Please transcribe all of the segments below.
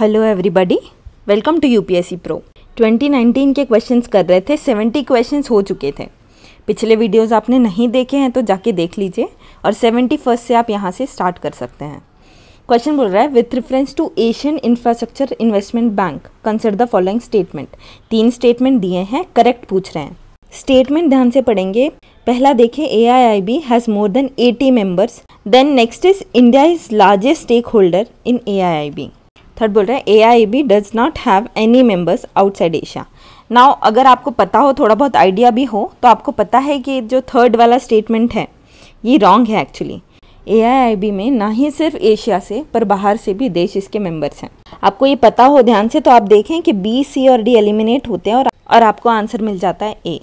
Hello everybody welcome to UPSC pro 2019 के questions कर रहे थे 70 क्वेश्चंस हो चुके थे पिछले वीडियोस आपने नहीं देखे हैं तो जाके देख लीजिए और सेवेंटी फर्स्ट से आप यहाँ से स्टार्ट कर सकते हैं क्वेश्चन बोल रहा है with reference to Asian Infrastructure Investment Bank consider the following statement तीन स्टेटमेंट दिए हैं करेक्ट पूछ रहे हैं स्टेटमेंट ध्यान से पढ़ेंगे पहला देखें A I I B has more than eighty members then next is India is largest stake holder in A I I B third बोल रहे हैं A I B does not have any members outside Asia now अगर आपको पता हो थोड़ा बहुत idea भी हो तो आपको पता है कि जो थर्ड वाला स्टेटमेंट है ये रॉन्ग है actually A I I B में ना ही सिर्फ एशिया से पर बाहर से भी देश इसके मेंबर्स हैं आपको ये पता हो ध्यान से तो आप देखें कि बी सी और डी एलिमिनेट होते हैं और, और आपको आंसर मिल जाता है ए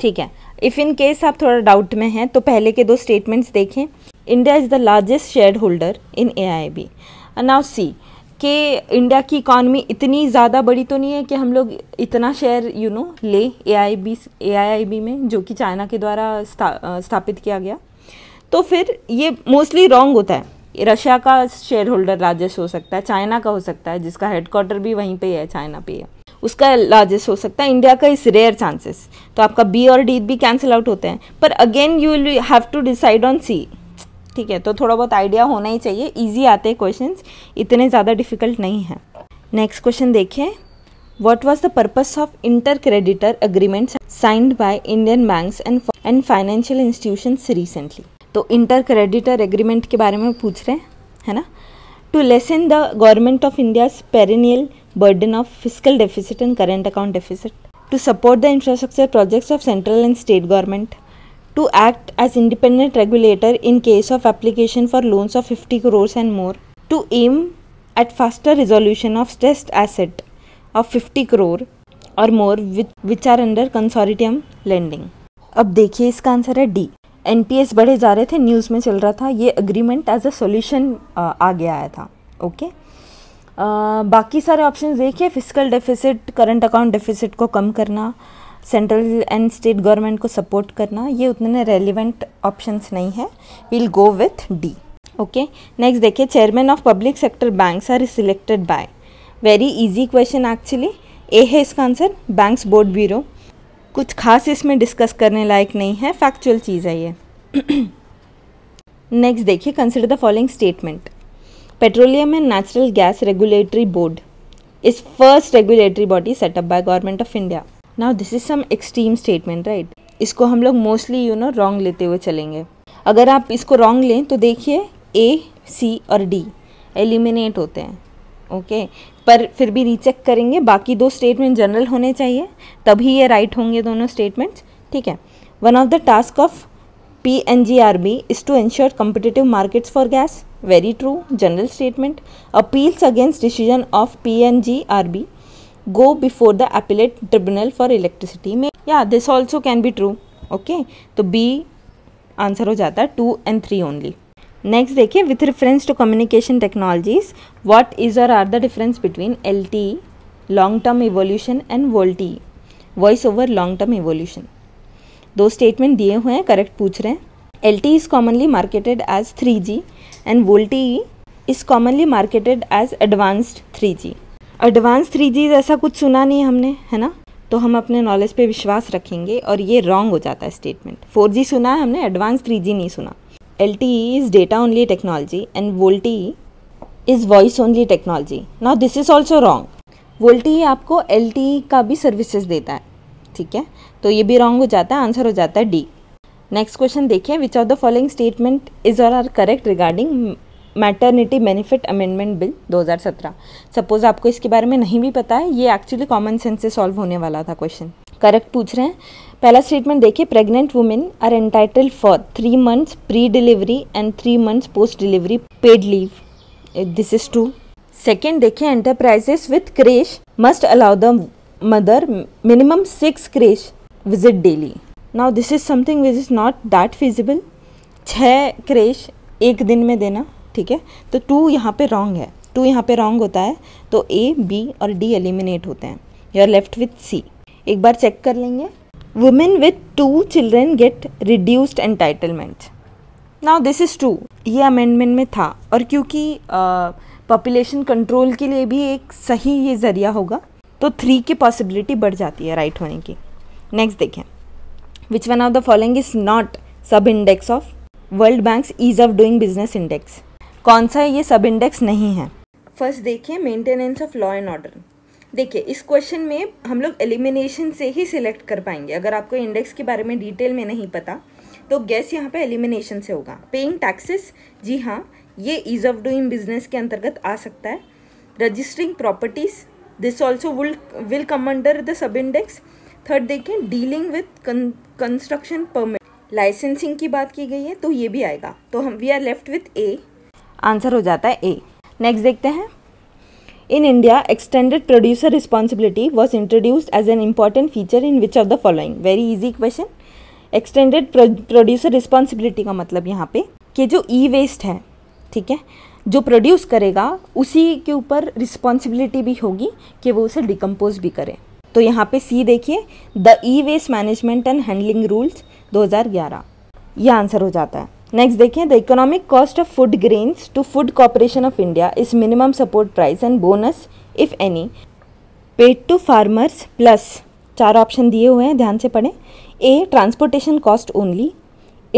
ठीक है इफ़ इन केस आप थोड़ा डाउट में हैं तो पहले के दो स्टेटमेंट्स देखें India is the largest share holder in A I B now see कि इंडिया की इकॉनमी इतनी ज़्यादा बड़ी तो नहीं है कि हम लोग इतना शेयर यू नो ले ए आई में जो कि चाइना के द्वारा स्था, स्थापित किया गया तो फिर ये मोस्टली रॉन्ग होता है रशिया का शेयर होल्डर लार्जेस्ट हो सकता है चाइना का हो सकता है जिसका हेडक्वार्टर भी वहीं पे है चाइना पे है उसका लार्जेस्ट हो सकता है इंडिया का इस रेयर चांसेस तो आपका बी और डी भी कैंसिल आउट होते हैं पर again you will have to decide on C ठीक है तो थोड़ा बहुत आइडिया होना ही चाहिए ईजी आते हैं क्वेश्चन इतने ज़्यादा डिफिकल्ट नहीं है नेक्स्ट क्वेश्चन देखिए was the purpose of inter creditor agreement signed by Indian bank and and financial institution recently तो इंटर क्रेडिटर एग्रीमेंट के बारे में पूछ रहे हैं है ना to lessen the government of India perennial burden of physical deficit and current account deficit to support the infrastructure projects of central and state government to act as independent regulator in case of application for loans of 50 crores and more, to aim at faster resolution of stressed asset of 50 crore और मोर which are under consortium lending अब देखिए इसका answer है D N बढ़े जा रहे थे news में चल रहा था ये अग्रीमेंट एज अ सोल्यूशन आ गया आया था ओके okay? आ, बाकी सारे ऑप्शन देखिए physical deficit current account deficit को कम करना सेंट्रल एंड स्टेट गवर्नमेंट को सपोर्ट करना ये उतने रेलिवेंट ऑप्शंस नहीं है will go with D okay next देखिए chairman of public sector banks are selected by very easy question actually A है इसका आंसर बैंक्स बोर्ड ब्यूरो कुछ खास इसमें डिस्कस करने लायक नहीं है फैक्चुअल चीज़ है ये नेक्स्ट देखिए consider the following statement petroleum and natural gas regulatory board is first regulatory body set up by government of India now this is some extreme statement right इसको हम लोग मोस्टली यू नो रॉन्ग लेते हुए चलेंगे अगर आप इसको रॉन्ग लें तो देखिए ए सी और डी एलिमिनेट होते हैं ओके okay? पर फिर भी रीचेक करेंगे बाकी दो स्टेटमेंट जनरल होने चाहिए तभी ये राइट होंगे दोनों स्टेटमेंट्स ठीक है one of the task of P N G R B is to ensure competitive markets for gas very true general statement appeals against decision of P N G R B go before the appellate tribunal for electricity में या this also can be true okay तो B answer हो जाता है two and three only next देखिए with reference to communication technologies what is or are the difference between L T long term evolution and VoLTE voice over long term evolution दो statement दिए हुए हैं correct पूछ रहे हैं L T is commonly marketed as three G and VoLTE is commonly marketed as advanced three G advance three G ऐसा कुछ सुना नहीं हमने है ना तो हम अपने नॉलेज पे विश्वास रखेंगे और ये रॉन्ग हो जाता है स्टेटमेंट फोर जी सुना है हमने एडवांस थ्री जी नहीं सुना L T is data only technology and VoLTE is voice only technology now this is also wrong VoLTE आपको एल टी e का भी सर्विसेज देता है ठीक है तो ये भी रॉन्ग हो जाता है आंसर हो जाता है डी नेक्स्ट क्वेश्चन देखिए which of the following statement is or are correct regarding maternity benefit amendment bill 2017 suppose आपको इसके बारे में नहीं भी पता है ये एक्चुअली कॉमन सेंस से सॉल्व होने वाला था क्वेश्चन करेक्ट पूछ रहे हैं पहला स्टेटमेंट देखिए pregnant women are entitled for three months pre delivery and three months post delivery paid leave this is true second देखिए enterprises with creche must allow the mother minimum six creche visit daily now this is something which is not that feasible छः creche एक दिन में देना ठीक है तो to यहाँ पे रॉन्ग है टू यहाँ पे रॉन्ग होता है तो ए बी और डी एलिमिनेट होते हैं you are left with C एक बार चेक कर लेंगे women with two children get reduced entitlement now this is true ये अमेंडमेंट में था और क्योंकि पॉपुलेशन कंट्रोल के लिए भी एक सही ये ज़रिया होगा तो थ्री की पॉसिबिलिटी बढ़ जाती है राइट right होने की नेक्स्ट देखें which one of the following is not sub index of World Bank's ease of doing business index कौन सा है ये सब इंडेक्स नहीं है फर्स्ट देखिए maintenance of law and order देखिए इस क्वेश्चन में हम लोग एलिमिनेशन से ही सिलेक्ट कर पाएंगे अगर आपको इंडेक्स के बारे में डिटेल में नहीं पता तो गैस यहाँ पे एलिमिनेशन से होगा पेइंग टैक्सेस जी हाँ ये ईज ऑफ डूइंग बिजनेस के अंतर्गत आ सकता है registering properties this also will will come under the sub index third देखिए dealing with construction permit licensing की बात की गई है तो ये भी आएगा तो हम we are left with a answer हो जाता है ए नेक्स्ट देखते हैं in India extended producer responsibility was introduced as an important feature in which of the following very easy question extended producer responsibility का मतलब यहाँ पे कि जो ई वेस्ट है ठीक है जो प्रोड्यूस करेगा उसी के ऊपर रिस्पॉन्सिबिलिटी भी होगी कि वो उसे डिकम्पोज भी करे तो यहाँ पे सी देखिए the e waste management and handling rules 2011 ये आंसर हो जाता है नेक्स्ट देखें the economic cost of food grains to Food Corporation of India is minimum support price and bonus if any paid to farmers plus चार option दिए हुए हैं ध्यान से पढ़ें A transportation cost only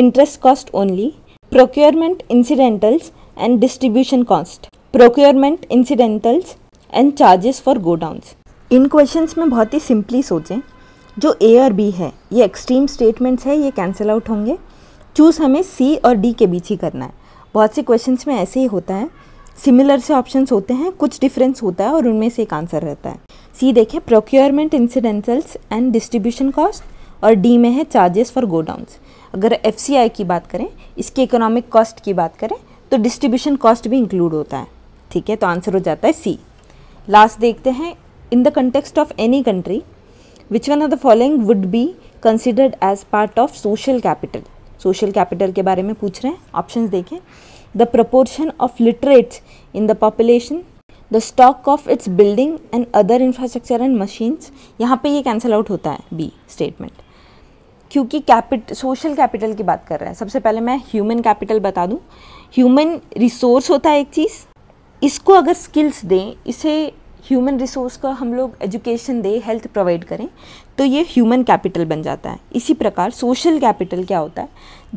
interest cost only procurement incidentals and distribution cost procurement incidentals and charges for godowns इन questions में बहुत ही सिंपली सोचें जो ए और बी है ये एक्सट्रीम स्टेटमेंट्स है ये कैंसिल आउट होंगे चूज़ हमें सी और डी के बीच ही करना है बहुत से क्वेश्चन में ऐसे ही होता है सिमिलर से ऑप्शन होते हैं कुछ डिफरेंस होता है और उनमें से एक आंसर रहता है सी देखिए procurement incidentals and distribution cost और डी में है चार्जेस फॉर गोडाउंस अगर एफ की बात करें इसकी इकोनॉमिक कॉस्ट की बात करें तो डिस्ट्रीब्यूशन कॉस्ट भी इंक्लूड होता है ठीक है तो आंसर हो जाता है सी लास्ट देखते हैं in the context of any country which one of the following would be considered as part of social capital social capital के बारे में पूछ रहे हैं ऑप्शन देखें the proportion of literates in the population the stock of its building and other infrastructure and machines यहाँ पे ये कैंसिल आउट होता है बी स्टेटमेंट क्योंकि कैपिट सोशल कैपिटल की बात कर रहे हैं सबसे पहले मैं ह्यूमन कैपिटल बता दूँ ह्यूमन रिसोर्स होता है एक चीज़ इसको अगर स्किल्स दें इसे ह्यूमन रिसोर्स का हम लोग एजुकेशन दें हेल्थ प्रोवाइड करें तो ये ह्यूमन कैपिटल बन जाता है इसी प्रकार सोशल कैपिटल क्या होता है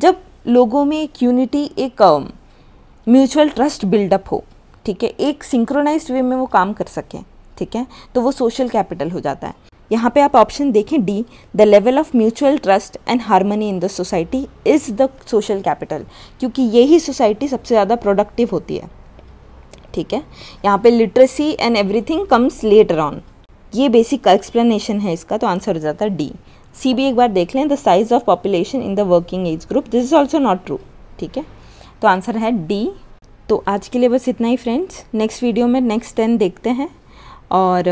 जब लोगों में एक यूनिटी एक म्यूचुअल ट्रस्ट बिल्डअप हो ठीक है एक सिंक्रोनाइज वे में वो काम कर सकें ठीक है तो वो सोशल कैपिटल हो जाता है यहाँ पे आप ऑप्शन देखें D the level of mutual trust and harmony in the society is the social capital क्योंकि यही सोसाइटी सबसे ज़्यादा प्रोडक्टिव होती है ठीक है यहाँ पे literacy and everything comes later on ये बेसिक एक्सप्लेनेशन है इसका तो आंसर हो जाता है डी सी भी एक बार देख लें the size of population in the working age group this is also not true ठीक है तो आंसर है डी तो आज के लिए बस इतना ही फ्रेंड्स नेक्स्ट वीडियो में नेक्स्ट टेन देखते हैं और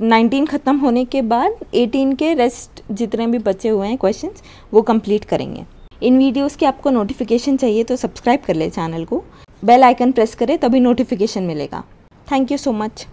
नाइनटीन uh, ख़त्म होने के बाद एटीन के रेस्ट जितने भी बचे हुए हैं क्वेश्चंस वो कंप्लीट करेंगे इन वीडियोस की आपको नोटिफिकेशन चाहिए तो सब्सक्राइब कर ले चैनल को बेल आइकन प्रेस करें तभी नोटिफिकेशन मिलेगा थैंक यू सो मच